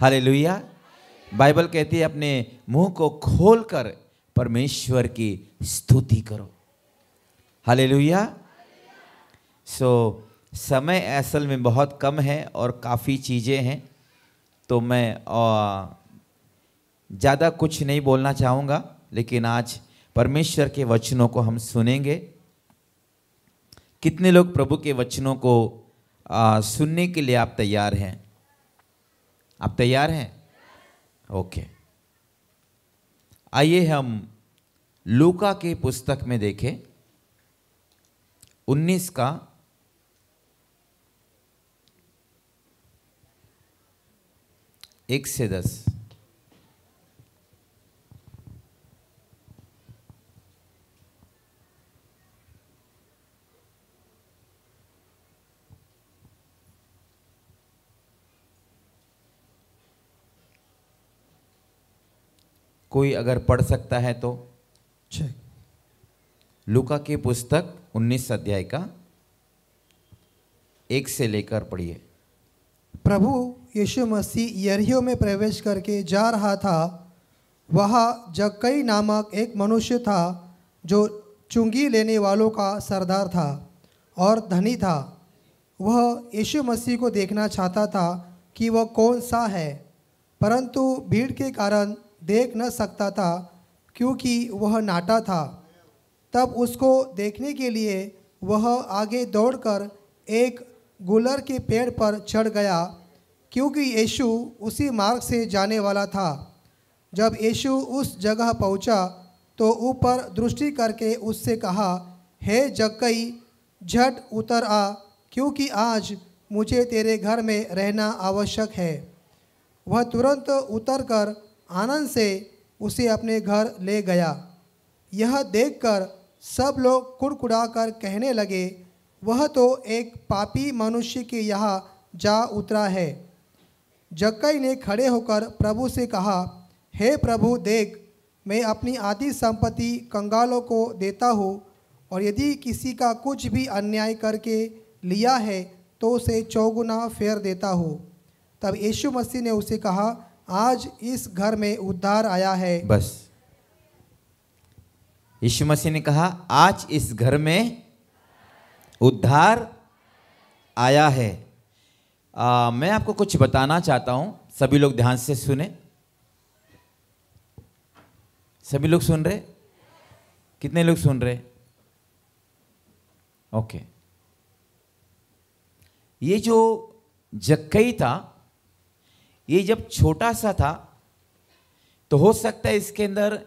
Hallelujah Bible कहती है अपने मुंह को खोलकर परमेश्वर की स्तुति करो हले लुहिया सो समय असल में बहुत कम है और काफ़ी चीज़ें हैं तो मैं ज़्यादा कुछ नहीं बोलना चाहूँगा लेकिन आज परमेश्वर के वचनों को हम सुनेंगे कितने लोग प्रभु के वचनों को आ, सुनने के लिए आप तैयार हैं आप तैयार हैं ओके आइए हम लूका के पुस्तक में देखें 19 का एक से दस कोई अगर पढ़ सकता है तो लुका की पुस्तक 19 अध्याय का एक से लेकर पढ़िए प्रभु यीशु मसीह यरियो में प्रवेश करके जा रहा था वहाँ कई नामक एक मनुष्य था जो चुंगी लेने वालों का सरदार था और धनी था वह यीशु मसीह को देखना चाहता था कि वह कौन सा है परंतु भीड़ के कारण देख न सकता था क्योंकि वह नाटा था तब उसको देखने के लिए वह आगे दौड़कर एक गुलर के पेड़ पर चढ़ गया क्योंकि यीशु उसी मार्ग से जाने वाला था जब यीशु उस जगह पहुंचा तो ऊपर दृष्टि करके उससे कहा हे जक्कई झट उतर आ क्योंकि आज मुझे तेरे घर में रहना आवश्यक है वह तुरंत उतर कर आनंद से उसे अपने घर ले गया यह देखकर सब लोग कुड़कुड़ा कर कहने लगे वह तो एक पापी मनुष्य के यहाँ जा उतरा है जक्कई ने खड़े होकर प्रभु से कहा हे hey प्रभु देख मैं अपनी आधी संपत्ति कंगालों को देता हूँ और यदि किसी का कुछ भी अन्याय करके लिया है तो उसे चौगुना फेर देता हूँ तब यीशु मसीह ने उसे कहा आज इस घर में उद्धार आया है बस यीशु मसीह ने कहा आज इस घर में उद्धार आया है आ, मैं आपको कुछ बताना चाहता हूं सभी लोग ध्यान से सुने सभी लोग सुन रहे कितने लोग सुन रहे ओके ये जो जक्कई था ये जब छोटा सा था तो हो सकता है इसके अंदर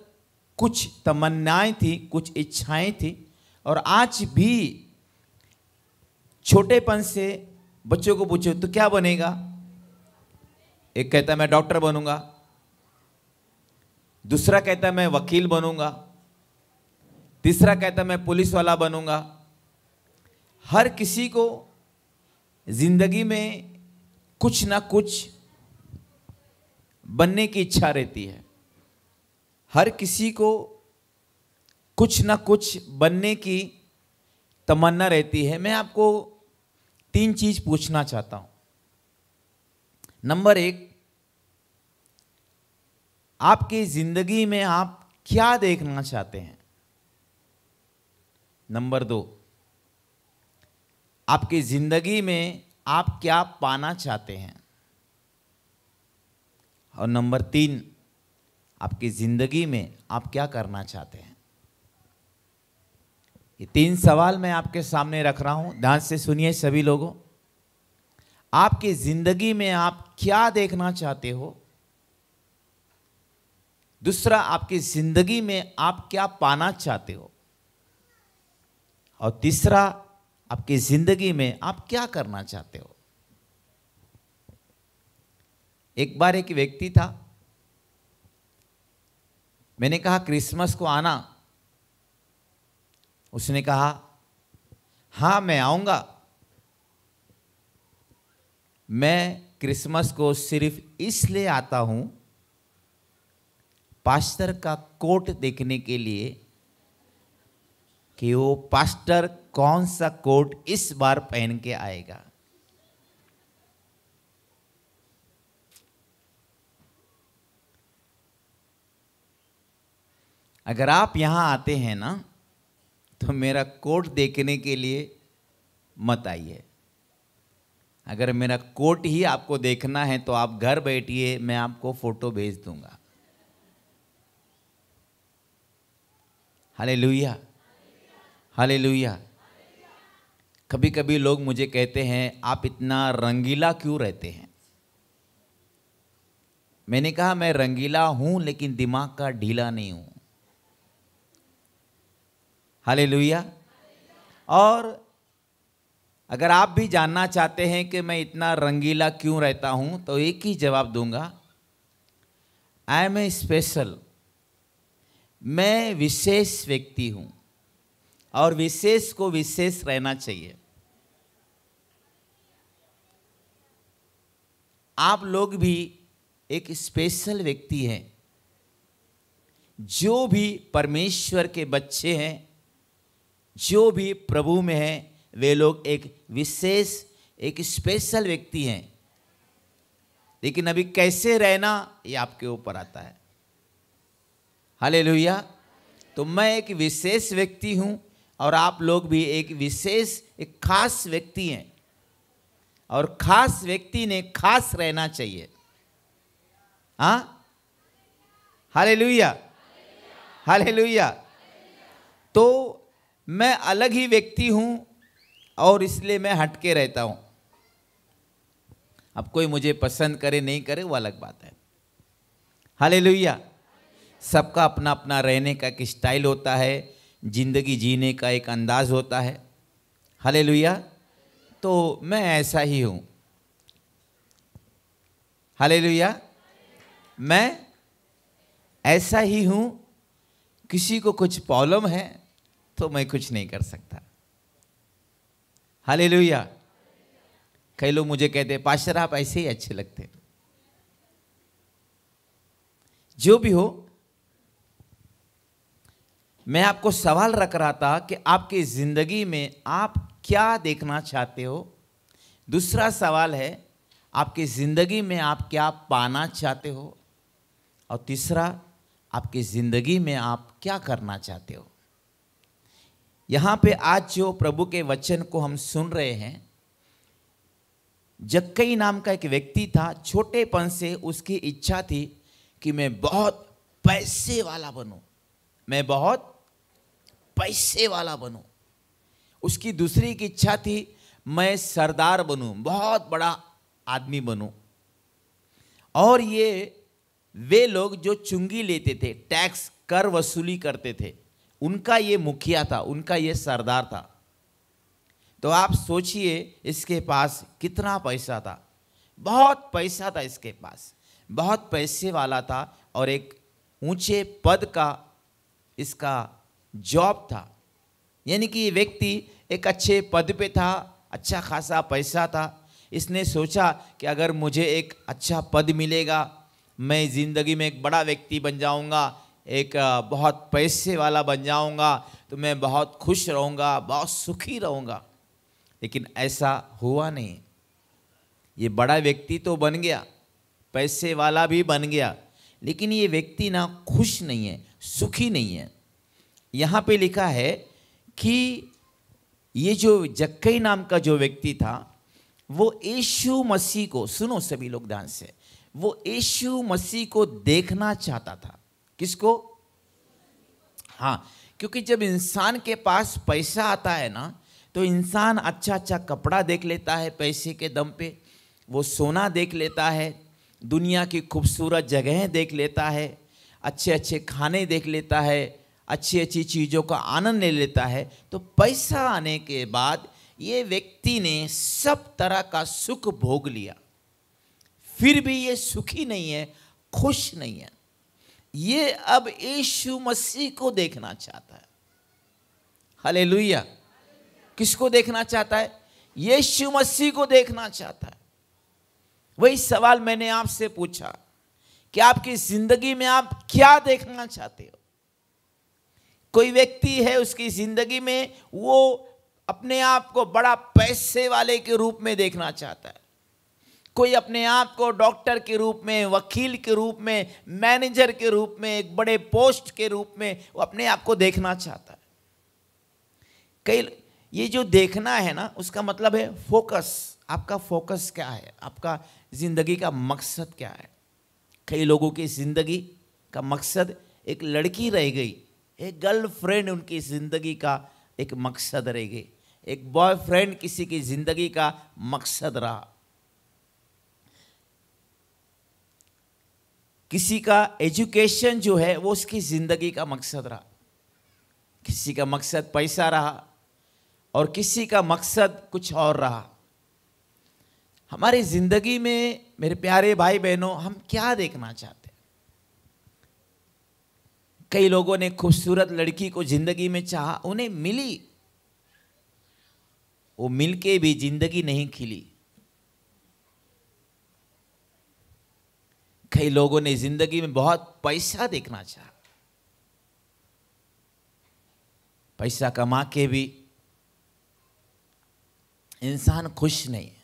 कुछ तमन्नाएं थी कुछ इच्छाएं थी और आज भी छोटेपन से बच्चों को पूछो तो क्या बनेगा एक कहता मैं डॉक्टर बनूंगा दूसरा कहता मैं वकील बनूंगा तीसरा कहता मैं पुलिस वाला बनूंगा हर किसी को ज़िंदगी में कुछ ना कुछ बनने की इच्छा रहती है हर किसी को कुछ ना कुछ बनने की तमन्ना रहती है मैं आपको तीन चीज़ पूछना चाहता हूँ नंबर एक आपकी ज़िंदगी में आप क्या देखना चाहते हैं नंबर दो आपकी ज़िंदगी में आप क्या पाना चाहते हैं और नंबर तीन आपकी ज़िंदगी में आप क्या करना चाहते हैं ये तीन सवाल मैं आपके सामने रख रहा हूं ध्यान से सुनिए सभी लोगों आपकी ज़िंदगी में आप क्या देखना चाहते हो दूसरा आपकी ज़िंदगी में आप क्या पाना चाहते हो और तीसरा आपकी ज़िंदगी में आप क्या करना चाहते हो एक बार एक व्यक्ति था मैंने कहा क्रिसमस को आना उसने कहा हाँ मैं आऊँगा मैं क्रिसमस को सिर्फ इसलिए आता हूँ पास्टर का कोट देखने के लिए कि वो पास्टर कौन सा कोट इस बार पहन के आएगा अगर आप यहाँ आते हैं ना तो मेरा कोट देखने के लिए मत आइए अगर मेरा कोट ही आपको देखना है तो आप घर बैठिए मैं आपको फोटो भेज दूंगा हले लुहिया हले लुहिया कभी कभी लोग मुझे कहते हैं आप इतना रंगीला क्यों रहते हैं मैंने कहा मैं रंगीला हूं लेकिन दिमाग का ढीला नहीं हूं हालेलुया और अगर आप भी जानना चाहते हैं कि मैं इतना रंगीला क्यों रहता हूं तो एक ही जवाब दूंगा आई एम ए स्पेशल मैं विशेष व्यक्ति हूं और विशेष को विशेष रहना चाहिए आप लोग भी एक स्पेशल व्यक्ति हैं जो भी परमेश्वर के बच्चे हैं जो भी प्रभु में है वे लोग एक विशेष एक स्पेशल व्यक्ति हैं लेकिन अभी कैसे रहना ये आपके ऊपर आता है हाले तो मैं एक विशेष व्यक्ति हूँ और आप लोग भी एक विशेष एक खास व्यक्ति हैं और खास व्यक्ति ने खास रहना चाहिए हाँ हाले लुया हाले तो मैं अलग ही व्यक्ति हूँ और इसलिए मैं हटके रहता हूँ अब कोई मुझे पसंद करे नहीं करे वो अलग बात है लोहिया सबका अपना अपना रहने का एक स्टाइल होता है ज़िंदगी जीने का एक अंदाज होता है हले तो मैं ऐसा ही हूँ हले मैं ऐसा ही हूँ किसी को कुछ प्रॉब्लम है तो मैं कुछ नहीं कर सकता हाले लोहिया कई लोग मुझे कहते पाशर आप ऐसे ही अच्छे लगते जो भी हो मैं आपको सवाल रख रहा था कि आपकी ज़िंदगी में आप क्या देखना चाहते हो दूसरा सवाल है आपकी ज़िंदगी में आप क्या पाना चाहते हो और तीसरा आपकी ज़िंदगी में आप क्या करना चाहते हो यहाँ पे आज जो प्रभु के वचन को हम सुन रहे हैं जक्कई नाम का एक व्यक्ति था छोटेपन से उसकी इच्छा थी कि मैं बहुत पैसे वाला बनूं मैं बहुत पैसे वाला बनूं उसकी दूसरी की इच्छा थी मैं सरदार बनूं बहुत बड़ा आदमी बनूं और ये वे लोग जो चुंगी लेते थे टैक्स कर वसूली करते थे उनका ये मुखिया था उनका ये सरदार था तो आप सोचिए इसके पास कितना पैसा था बहुत पैसा था इसके पास बहुत पैसे वाला था और एक ऊंचे पद का इसका जॉब था यानी कि ये व्यक्ति एक अच्छे पद पे था अच्छा खासा पैसा था इसने सोचा कि अगर मुझे एक अच्छा पद मिलेगा मैं ज़िंदगी में एक बड़ा व्यक्ति बन जाऊंगा एक बहुत पैसे वाला बन जाऊंगा तो मैं बहुत खुश रहूंगा बहुत सुखी रहूंगा लेकिन ऐसा हुआ नहीं ये बड़ा व्यक्ति तो बन गया पैसे वाला भी बन गया लेकिन ये व्यक्ति ना खुश नहीं है सुखी नहीं है यहाँ पे लिखा है कि ये जो जक्कई नाम का जो व्यक्ति था वो यीशु मसीह को सुनो सभी लोग ध्यान से वो यीशु मसीह को देखना चाहता था किसको हाँ क्योंकि जब इंसान के पास पैसा आता है ना तो इंसान अच्छा अच्छा कपड़ा देख लेता है पैसे के दम पे वो सोना देख लेता है दुनिया की खूबसूरत जगहें देख लेता है अच्छे अच्छे खाने देख लेता है अच्छी अच्छी चीज़ों का आनंद ले लेता है तो पैसा आने के बाद ये व्यक्ति ने सब तरह का सुख भोग लिया फिर भी ये सुखी नहीं है खुश नहीं है ये अब यीशु मसीह को देखना चाहता है हले किसको देखना चाहता है यीशु मसीह को देखना चाहता है वही सवाल मैंने आपसे पूछा कि आपकी जिंदगी में आप क्या देखना चाहते हो कोई व्यक्ति है उसकी जिंदगी में वो अपने आप को बड़ा पैसे वाले के रूप में देखना चाहता है कोई अपने आप को डॉक्टर के रूप में वकील के रूप में मैनेजर के रूप में एक बड़े पोस्ट के रूप में वो अपने आप को देखना चाहता है कई ये जो देखना है ना उसका मतलब है फोकस आपका फोकस क्या है आपका ज़िंदगी का मकसद क्या है कई लोगों की ज़िंदगी का मकसद एक लड़की रह गई एक गर्लफ्रेंड उनकी ज़िंदगी का एक मकसद रह गई एक बॉयफ्रेंड किसी की ज़िंदगी का मकसद रहा किसी का एजुकेशन जो है वो उसकी ज़िंदगी का मकसद रहा किसी का मकसद पैसा रहा और किसी का मकसद कुछ और रहा हमारी ज़िंदगी में मेरे प्यारे भाई बहनों हम क्या देखना चाहते हैं कई लोगों ने खूबसूरत लड़की को ज़िंदगी में चाहा उन्हें मिली वो मिलके भी ज़िंदगी नहीं खिली कई लोगों ने जिंदगी में बहुत पैसा देखना चाहा पैसा कमा के भी इंसान खुश नहीं है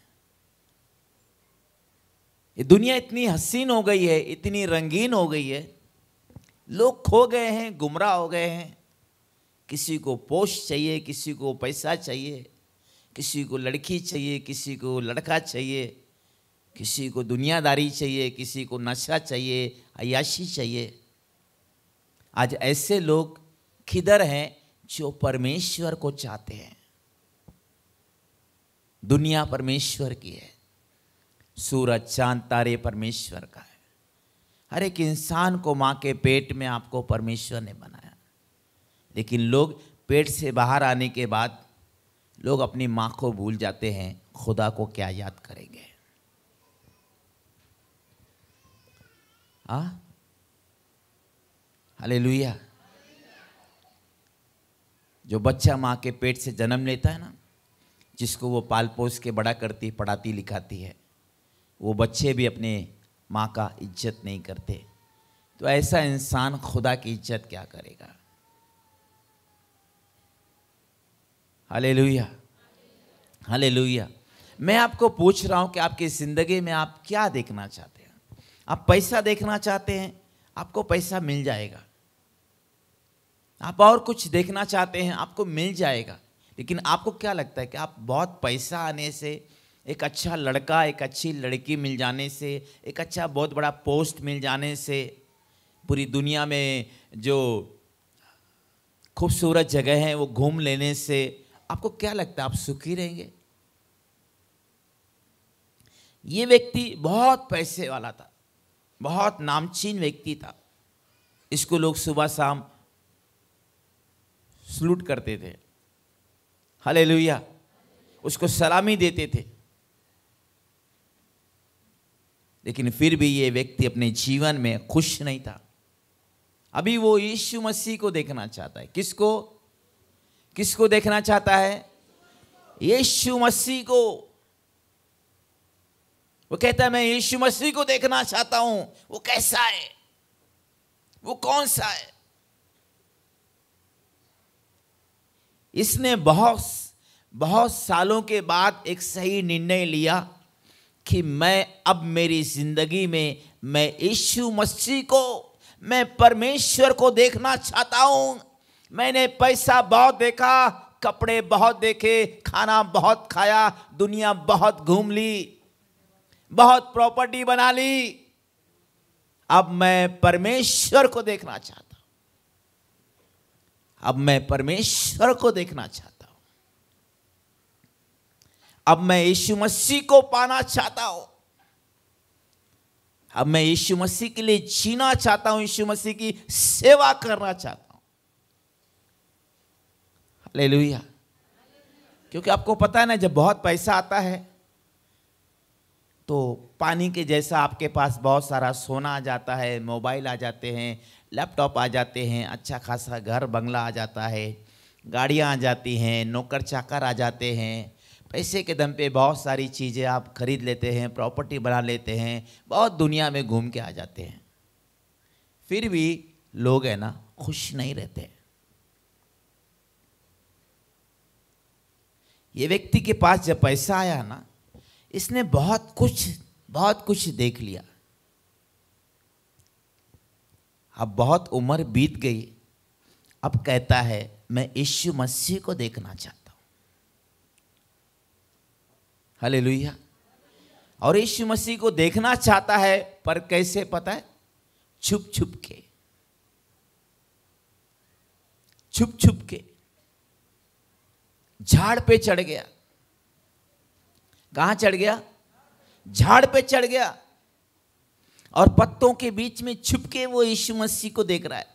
ये दुनिया इतनी हसीन हो गई है इतनी रंगीन हो गई है लोग खो गए हैं गुमराह हो गए हैं किसी को पोष चाहिए किसी को पैसा चाहिए किसी को लड़की चाहिए किसी को लड़का चाहिए किसी को दुनियादारी चाहिए किसी को नशा चाहिए अयाशी चाहिए आज ऐसे लोग किधर हैं जो परमेश्वर को चाहते हैं दुनिया परमेश्वर की है सूरज चांद तारे परमेश्वर का है हर एक इंसान को माँ के पेट में आपको परमेश्वर ने बनाया लेकिन लोग पेट से बाहर आने के बाद लोग अपनी माँ को भूल जाते हैं खुदा को क्या याद करेंगे Ah? हालेलुया जो बच्चा माँ के पेट से जन्म लेता है ना जिसको वो पाल पोस के बड़ा करती पढ़ाती लिखाती है वो बच्चे भी अपने माँ का इज्जत नहीं करते तो ऐसा इंसान खुदा की इज्जत क्या करेगा हले हालेलुया हले मैं आपको पूछ रहा हूँ कि आपकी ज़िंदगी में आप क्या देखना चाहते हैं आप पैसा देखना चाहते हैं आपको पैसा मिल जाएगा आप और कुछ देखना चाहते हैं आपको मिल जाएगा लेकिन आपको क्या लगता है कि आप बहुत पैसा आने से एक अच्छा लड़का एक अच्छी लड़की मिल जाने से एक अच्छा बहुत बड़ा पोस्ट मिल जाने से पूरी दुनिया में जो खूबसूरत जगह है वो घूम लेने से आपको क्या लगता है आप सुखी रहेंगे ये व्यक्ति बहुत पैसे वाला था बहुत नामचीन व्यक्ति था इसको लोग सुबह शाम सलूट करते थे हले उसको सलामी देते थे लेकिन फिर भी ये व्यक्ति अपने जीवन में खुश नहीं था अभी वो यीशु मसीह को देखना चाहता है किसको किसको देखना चाहता है यीशु मसीह को वो कहता है मैं यीशु मसीह को देखना चाहता हूं वो कैसा है वो कौन सा है इसने बहुत बहुत सालों के बाद एक सही निर्णय लिया कि मैं अब मेरी जिंदगी में मैं यीशु मसीह को मैं परमेश्वर को देखना चाहता हूँ मैंने पैसा बहुत देखा कपड़े बहुत देखे खाना बहुत खाया दुनिया बहुत घूम ली बहुत प्रॉपर्टी बना ली अब मैं परमेश्वर को देखना चाहता हूं अब मैं परमेश्वर को देखना चाहता हूं अब मैं यीशु मसीह को पाना चाहता हूं अब मैं यीशु मसीह के लिए जीना चाहता हूं यीशु मसीह की सेवा करना चाहता हूं ले क्योंकि आपको पता है ना जब बहुत पैसा आता है तो पानी के जैसा आपके पास बहुत सारा सोना आ जाता है मोबाइल आ जाते हैं लैपटॉप आ जाते हैं अच्छा खासा घर बंगला आ जाता है गाड़ियाँ आ जाती हैं नौकर चाकर आ जाते हैं पैसे के दम पे बहुत सारी चीज़ें आप खरीद लेते हैं प्रॉपर्टी बना लेते हैं बहुत दुनिया में घूम के आ जाते हैं फिर भी लोग है ना खुश नहीं रहते ये व्यक्ति के पास जब पैसा आया ना इसने बहुत कुछ बहुत कुछ देख लिया अब बहुत उम्र बीत गई अब कहता है मैं यीशु मसीह को देखना चाहता हूं हले लोहिया और यीशु मसीह को देखना चाहता है पर कैसे पता है छुप छुप के छुप छुप के झाड़ पे चढ़ गया कहा चढ़ गया झाड़ पे चढ़ गया और पत्तों के बीच में छुपके वो यीशु मसीह को देख रहा है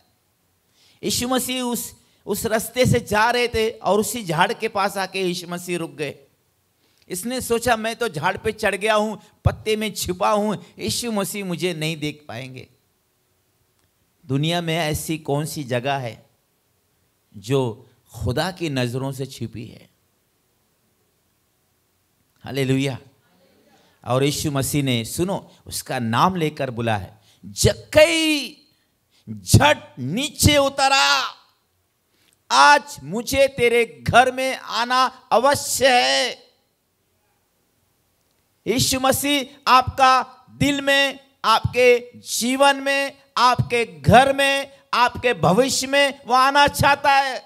यीशु मसीह उस उस रास्ते से जा रहे थे और उसी झाड़ के पास आके यीशु मसीह रुक गए इसने सोचा मैं तो झाड़ पे चढ़ गया हूं पत्ते में छिपा हूं यीशु मसीह मुझे नहीं देख पाएंगे दुनिया में ऐसी कौन सी जगह है जो खुदा की नज़रों से छिपी है हालेलुया और यीशु मसीह ने सुनो उसका नाम लेकर बुला है जक्कई झट नीचे उतरा आज मुझे तेरे घर में आना अवश्य है यीशु मसीह आपका दिल में आपके जीवन में आपके घर में आपके भविष्य में वह आना चाहता है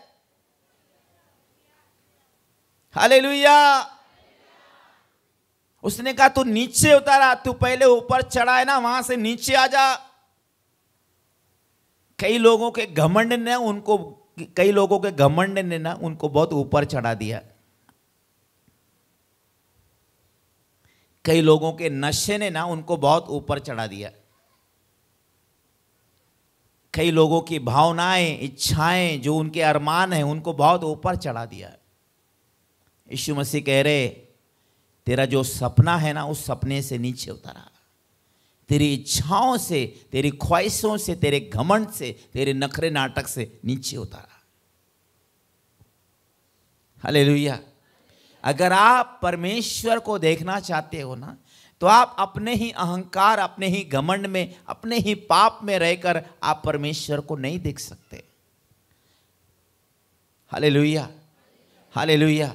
हालेलुया उसने कहा तू नीचे उतारा तू पहले ऊपर चढ़ा है ना वहां से नीचे आ जा कई लोगों के घमंड ने उनको कई लोगों के घमंड ने ना उनको बहुत ऊपर चढ़ा दिया कई लोगों के नशे ने ना उनको बहुत ऊपर चढ़ा दिया कई लोगों की भावनाएं इच्छाएं जो उनके अरमान हैं उनको बहुत ऊपर चढ़ा दिया यीशु मसीह कह रहे तेरा जो सपना है ना उस सपने से नीचे उतरा तेरी इच्छाओं से तेरी ख्वाहिशों से तेरे घमंड से तेरे नखरे नाटक से नीचे उतारा हले अगर आप परमेश्वर को देखना चाहते हो ना तो आप अपने ही अहंकार अपने ही घमंड में अपने ही पाप में रहकर आप परमेश्वर को नहीं देख सकते हालेलुया हालेलुया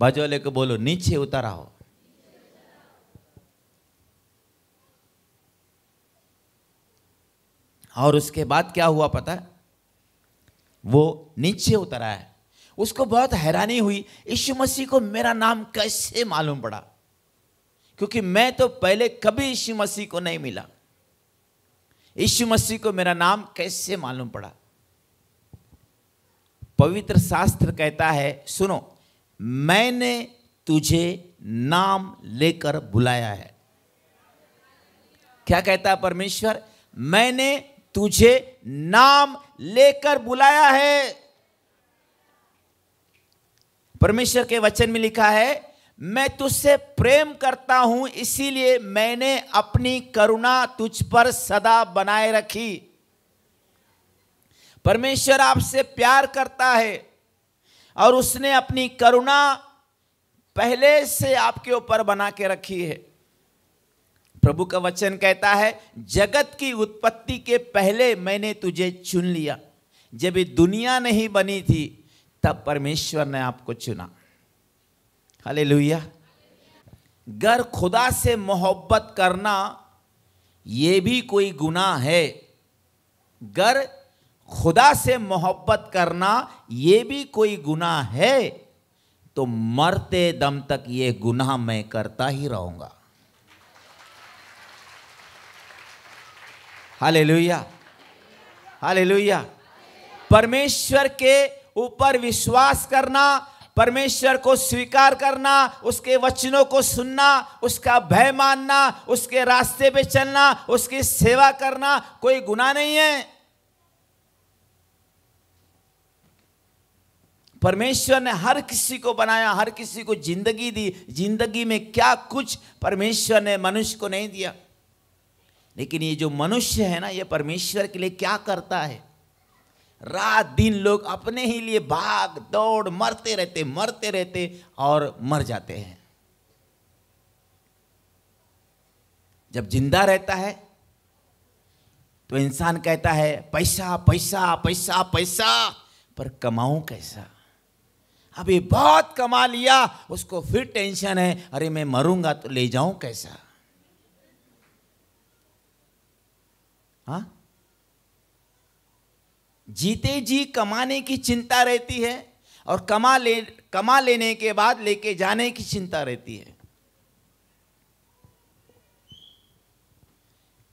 बाजू वाले को बोलो नीचे उतारा हो और उसके बाद क्या हुआ पता वो नीचे उतरा है उसको बहुत हैरानी हुई यीशु मसीह को मेरा नाम कैसे मालूम पड़ा क्योंकि मैं तो पहले कभी यीशु मसीह को नहीं मिला यीशु मसीह को मेरा नाम कैसे मालूम पड़ा पवित्र शास्त्र कहता है सुनो मैंने तुझे नाम लेकर बुलाया है क्या कहता है परमेश्वर मैंने तुझे नाम लेकर बुलाया है परमेश्वर के वचन में लिखा है मैं तुझसे प्रेम करता हूं इसीलिए मैंने अपनी करुणा तुझ पर सदा बनाए रखी परमेश्वर आपसे प्यार करता है और उसने अपनी करुणा पहले से आपके ऊपर बना के रखी है प्रभु का वचन कहता है जगत की उत्पत्ति के पहले मैंने तुझे चुन लिया जब ये दुनिया नहीं बनी थी तब परमेश्वर ने आपको चुना हले लोहिया गर खुदा से मोहब्बत करना ये भी कोई गुनाह है गर खुदा से मोहब्बत करना ये भी कोई गुनाह है तो मरते दम तक ये गुनाह मैं करता ही रहूंगा हाले लोहिया हाले लोहिया परमेश्वर के ऊपर विश्वास करना परमेश्वर को स्वीकार करना उसके वचनों को सुनना उसका भय मानना उसके रास्ते पे चलना उसकी सेवा करना कोई गुनाह नहीं है परमेश्वर ने हर किसी को बनाया हर किसी को जिंदगी दी जिंदगी में क्या कुछ परमेश्वर ने मनुष्य को नहीं दिया लेकिन ये जो मनुष्य है ना ये परमेश्वर के लिए क्या करता है रात दिन लोग अपने ही लिए भाग दौड़ मरते रहते मरते रहते और मर जाते हैं जब जिंदा रहता है तो इंसान कहता है पैसा पैसा पैसा पैसा पर कमाऊं कैसा अभी बहुत कमा लिया उसको फिर टेंशन है अरे मैं मरूंगा तो ले जाऊं कैसा हा? जीते जी कमाने की चिंता रहती है और कमा ले कमा लेने के बाद लेके जाने की चिंता रहती है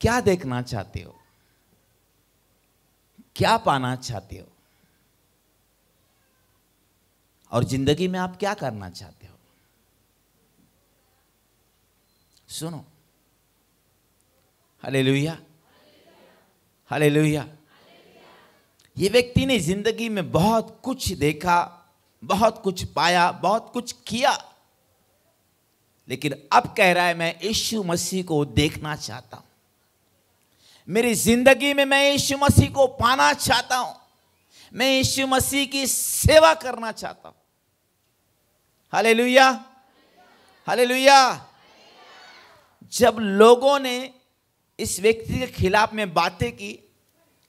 क्या देखना चाहते हो क्या पाना चाहते हो और जिंदगी में आप क्या करना चाहते हो सुनो हले लोहिया हले लोहिया ये व्यक्ति ने जिंदगी में बहुत कुछ देखा बहुत कुछ पाया बहुत कुछ किया लेकिन अब कह रहा है मैं यीशु मसीह को देखना चाहता हूं मेरी जिंदगी में मैं यीशु मसीह को पाना चाहता हूं मैं यीशु मसीह की सेवा करना चाहता हूं हले लुया हले लुया जब लोगों ने इस व्यक्ति के खिलाफ में बातें की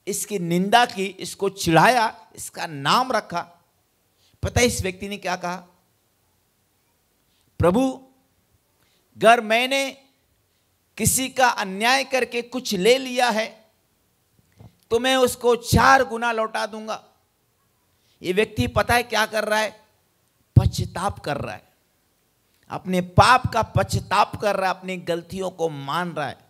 इसकी निंदा की इसको चिढ़ाया इसका नाम रखा पता है इस व्यक्ति ने क्या कहा प्रभु अगर मैंने किसी का अन्याय करके कुछ ले लिया है तो मैं उसको चार गुना लौटा दूंगा ये व्यक्ति पता है क्या कर रहा है पश्चाताप कर रहा है अपने पाप का पश्चाताप कर रहा है अपनी गलतियों को मान रहा है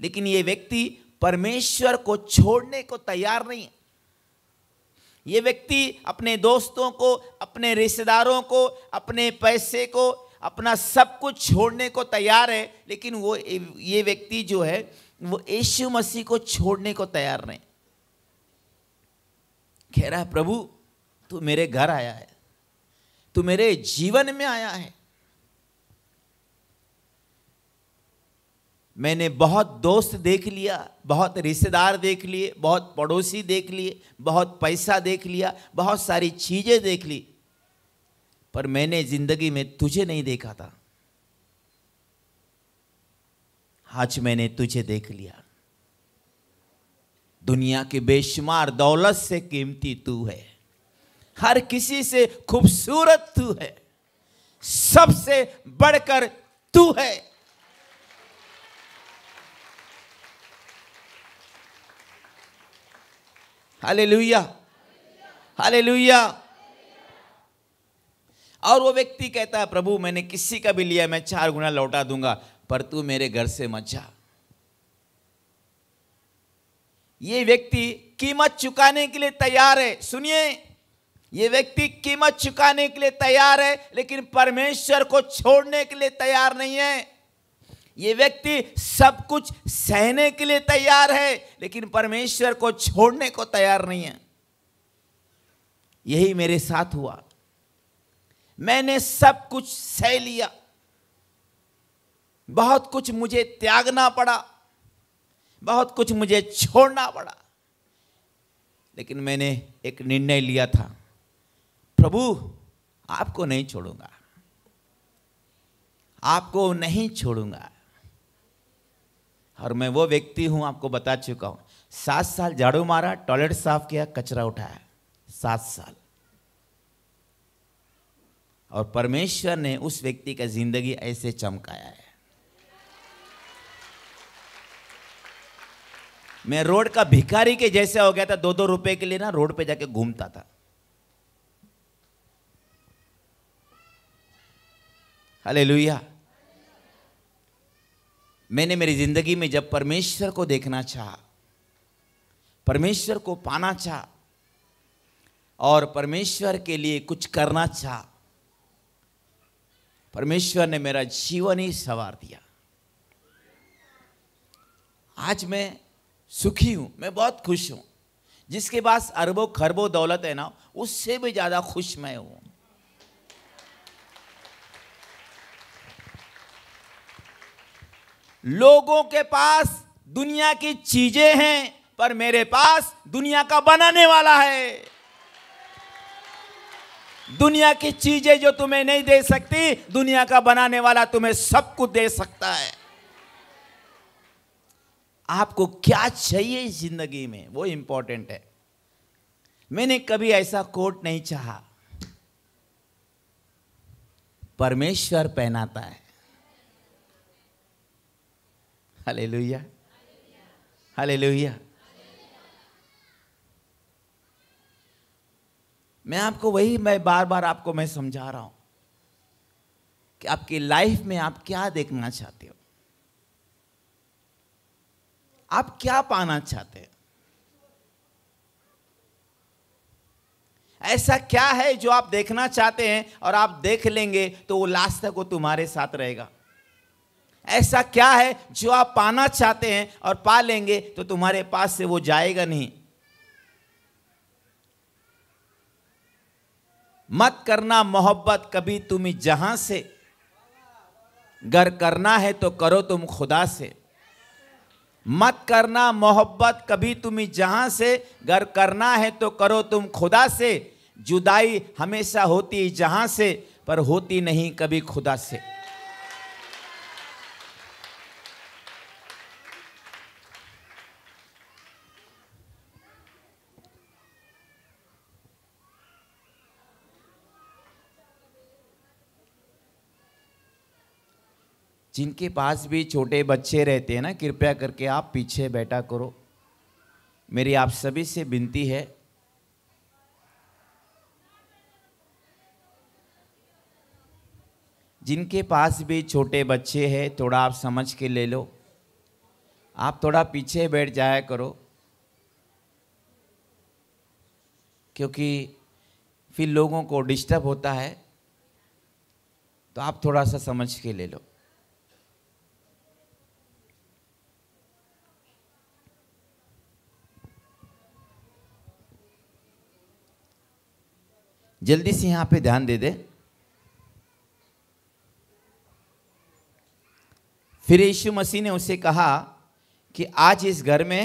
लेकिन ये व्यक्ति परमेश्वर को छोड़ने को तैयार नहीं है ये व्यक्ति अपने दोस्तों को अपने रिश्तेदारों को अपने पैसे को अपना सब कुछ छोड़ने को तैयार है लेकिन वो ये व्यक्ति जो है वो यीशु मसीह को छोड़ने को तैयार नहीं कह रहा है प्रभु तू मेरे घर आया है तू मेरे जीवन में आया है मैंने बहुत दोस्त देख लिया बहुत रिश्तेदार देख लिए बहुत पड़ोसी देख लिए बहुत पैसा देख लिया बहुत सारी चीज़ें देख ली पर मैंने ज़िंदगी में तुझे नहीं देखा था आज मैंने तुझे देख लिया दुनिया की बेशुमार दौलत से कीमती तू है हर किसी से खूबसूरत तू है सबसे बढ़कर तू है हाले लुया हाले लुया और वो व्यक्ति कहता है प्रभु मैंने किसी का भी लिया मैं चार गुना लौटा दूंगा पर तू मेरे घर से मत जा ये व्यक्ति कीमत चुकाने के लिए तैयार है सुनिए ये व्यक्ति कीमत चुकाने के लिए तैयार है लेकिन परमेश्वर को छोड़ने के लिए तैयार नहीं है ये व्यक्ति सब कुछ सहने के लिए तैयार है लेकिन परमेश्वर को छोड़ने को तैयार नहीं है यही मेरे साथ हुआ मैंने सब कुछ सह लिया बहुत कुछ मुझे त्यागना पड़ा बहुत कुछ मुझे छोड़ना पड़ा लेकिन मैंने एक निर्णय लिया था प्रभु आपको नहीं छोड़ूंगा आपको नहीं छोड़ूंगा और मैं वो व्यक्ति हूं आपको बता चुका हूं सात साल झाड़ू मारा टॉयलेट साफ किया कचरा उठाया सात साल और परमेश्वर ने उस व्यक्ति का जिंदगी ऐसे चमकाया है मैं रोड का भिखारी के जैसे हो गया था दो दो रुपए के लिए ना रोड पे जाके घूमता था हले मैंने मेरी जिंदगी में जब परमेश्वर को देखना चाहा परमेश्वर को पाना चाहा और परमेश्वर के लिए कुछ करना चाहा परमेश्वर ने मेरा जीवन ही सवार दिया आज मैं सुखी हूँ मैं बहुत खुश हूँ जिसके पास अरबों खरबों दौलत है ना उससे भी ज़्यादा खुश मैं हूँ लोगों के पास दुनिया की चीजें हैं पर मेरे पास दुनिया का बनाने वाला है दुनिया की चीजें जो तुम्हें नहीं दे सकती दुनिया का बनाने वाला तुम्हें सब कुछ दे सकता है आपको क्या चाहिए ज़िंदगी में वो इंपॉर्टेंट है मैंने कभी ऐसा कोट नहीं चाहा परमेश्वर पहनाता है हले लोहिया हले लोहिया मैं आपको वही मैं बार बार आपको मैं समझा रहा हूं कि आपकी लाइफ में आप क्या देखना चाहते हो आप क्या पाना चाहते हैं ऐसा क्या है जो आप देखना चाहते हैं और आप देख लेंगे तो वो लास्ट तक वो तुम्हारे साथ रहेगा ऐसा क्या है जो आप पाना चाहते हैं और पा लेंगे तो तुम्हारे पास से वो जाएगा नहीं मत करना मोहब्बत कभी तुम्हें जहां से गर करना है तो करो तुम खुदा से मत करना मोहब्बत कभी तुम्हें जहाँ से गर करना है तो करो तुम खुदा से जुदाई हमेशा होती जहाँ से पर होती नहीं कभी खुदा से जिनके पास भी छोटे बच्चे रहते हैं ना कृपया करके आप पीछे बैठा करो मेरी आप सभी से विनती है जिनके पास भी छोटे बच्चे हैं थोड़ा आप समझ के ले लो आप थोड़ा पीछे बैठ जाया करो क्योंकि फिर लोगों को डिस्टर्ब होता है तो आप थोड़ा सा समझ के ले लो जल्दी से यहाँ पे ध्यान दे दे फिर यीशु मसीह ने उसे कहा कि आज इस घर में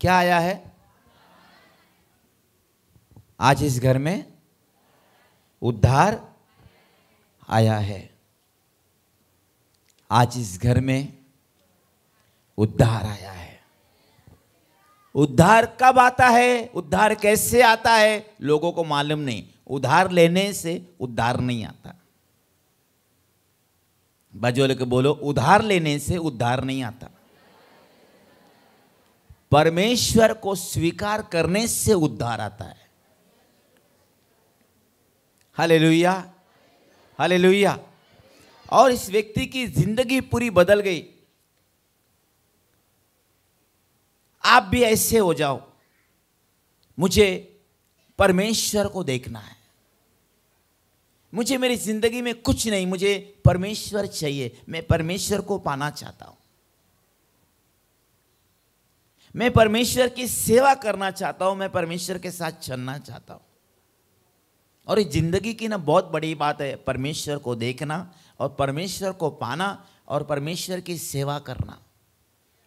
क्या आया है आज इस घर में उद्धार आया है आज इस घर में उद्धार आया है उद्धार कब आता है उद्धार कैसे आता है लोगों को मालूम नहीं उधार लेने से उद्धार नहीं आता बजोल के बोलो उधार लेने से उद्धार नहीं आता परमेश्वर को स्वीकार करने से उद्धार आता है हले लुहिया हले और इस व्यक्ति की जिंदगी पूरी बदल गई आप भी ऐसे हो जाओ मुझे परमेश्वर को देखना है मुझे मेरी ज़िंदगी में कुछ नहीं मुझे परमेश्वर चाहिए मैं परमेश्वर को पाना चाहता हूं मैं परमेश्वर की सेवा करना चाहता हूँ मैं परमेश्वर के साथ चलना चाहता हूं और ये ज़िंदगी की ना बहुत बड़ी बात है परमेश्वर को देखना और परमेश्वर को पाना और परमेश्वर की सेवा करना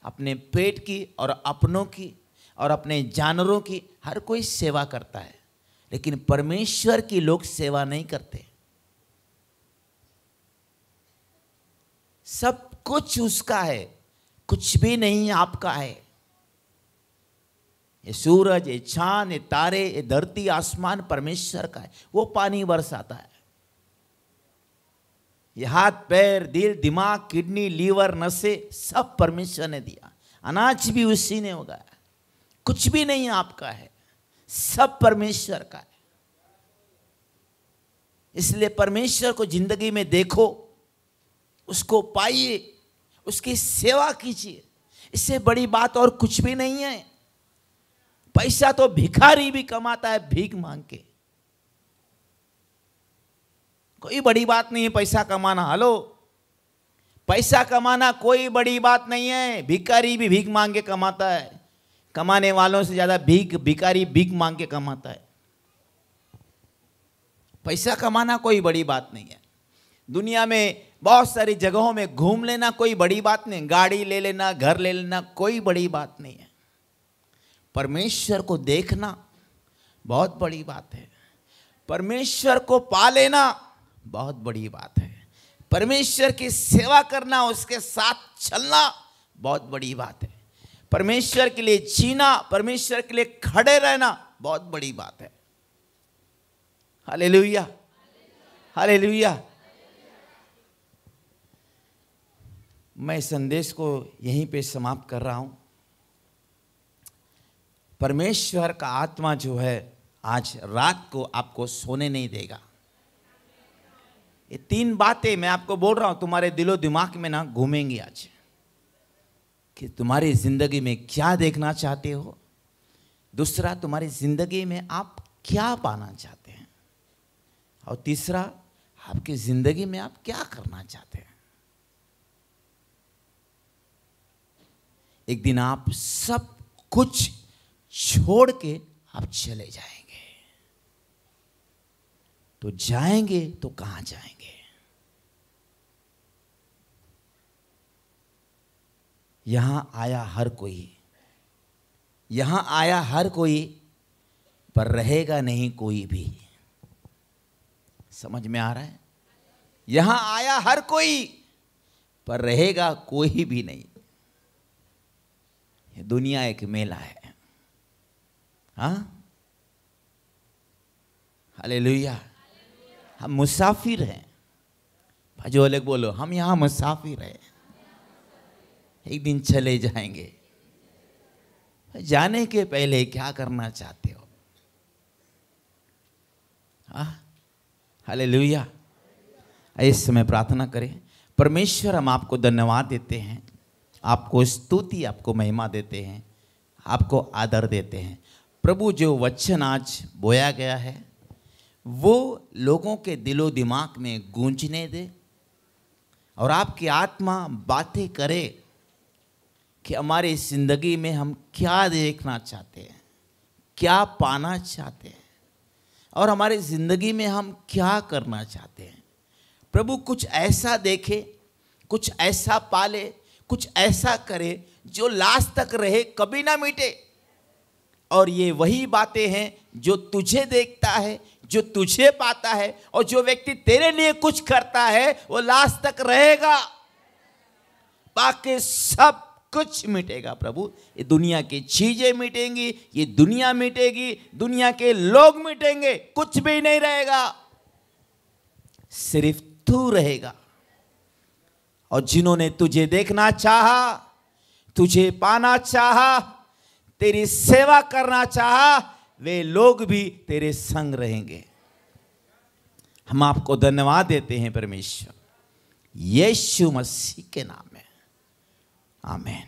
अपने पेट की और अपनों की और अपने जानवरों की हर कोई सेवा करता है लेकिन परमेश्वर की लोग सेवा नहीं करते सब कुछ उसका है कुछ भी नहीं आपका है ये सूरज ये छान ये तारे ये धरती आसमान परमेश्वर का है वो पानी बरसाता है ये हाथ पैर दिल दिमाग किडनी लीवर नसें सब परमेश्वर ने दिया अनाज भी उसी ने उगाया कुछ भी नहीं आपका है सब परमेश्वर का है इसलिए परमेश्वर को जिंदगी में देखो उसको पाइए उसकी सेवा कीजिए इससे बड़ी बात और कुछ भी नहीं है पैसा तो भिखारी भी कमाता है भीख मांग के कोई बड़ी बात नहीं है पैसा कमाना हेलो पैसा कमाना कोई बड़ी बात नहीं है भिकारी भी भीख मांग के कमाता है कमाने वालों से ज़्यादा भीख भिकारी भीख मांग के कमाता है पैसा कमाना कोई बड़ी बात नहीं है दुनिया में बहुत सारी जगहों में घूम लेना कोई बड़ी बात नहीं गाड़ी ले लेना घर ले लेना कोई बड़ी बात नहीं है परमेश्वर को देखना बहुत बड़ी बात है परमेश्वर को पा लेना बहुत बड़ी बात है परमेश्वर की सेवा करना उसके साथ चलना बहुत बड़ी बात है परमेश्वर के लिए जीना परमेश्वर के लिए खड़े रहना बहुत बड़ी बात है हले लुया हले मैं संदेश को यहीं पे समाप्त कर रहा हूं परमेश्वर का आत्मा जो है आज रात को आपको सोने नहीं देगा ये तीन बातें मैं आपको बोल रहा हूं तुम्हारे दिलो दिमाग में ना घूमेंगी आज कि तुम्हारी ज़िंदगी में क्या देखना चाहते हो दूसरा तुम्हारी ज़िंदगी में आप क्या पाना चाहते हैं और तीसरा आपकी ज़िंदगी में आप क्या करना चाहते हैं एक दिन आप सब कुछ छोड़ के आप चले जाएंगे तो जाएंगे तो कहां जाएंगे यहाँ आया हर कोई यहाँ आया हर कोई पर रहेगा नहीं कोई भी समझ में आ रहा है यहाँ आया हर कोई पर रहेगा कोई भी नहीं दुनिया एक मेला है हाँ हले लोहिया हम मुसाफिर हैं भाजो अलग बोलो हम यहाँ मुसाफिर हैं एक दिन चले जाएंगे जाने के पहले क्या करना चाहते हो हले लुया इस समय प्रार्थना करें परमेश्वर हम आपको धन्यवाद देते हैं आपको स्तुति आपको महिमा देते हैं आपको आदर देते हैं प्रभु जो वचन आज बोया गया है वो लोगों के दिलो दिमाग में गूंजने दे और आपकी आत्मा बातें करे कि हमारी ज़िंदगी में हम क्या देखना चाहते हैं क्या पाना चाहते हैं और हमारी ज़िंदगी में हम क्या करना चाहते हैं प्रभु कुछ ऐसा देखे कुछ ऐसा पाले कुछ ऐसा करे जो लास्ट तक रहे कभी ना मिटे और ये वही बातें हैं जो तुझे देखता है जो तुझे पाता है और जो व्यक्ति तेरे लिए कुछ करता है वो लास्ट तक रहेगा बाकी सब कुछ मिटेगा प्रभु ये दुनिया की चीज़ें मिटेंगी ये दुनिया मिटेगी दुनिया के लोग मिटेंगे कुछ भी नहीं रहेगा सिर्फ तू रहेगा और जिन्होंने तुझे देखना चाहा तुझे पाना चाहा तेरी सेवा करना चाहा वे लोग भी तेरे संग रहेंगे हम आपको धन्यवाद देते हैं परमेश्वर यीशु मसीह के नाम Amen.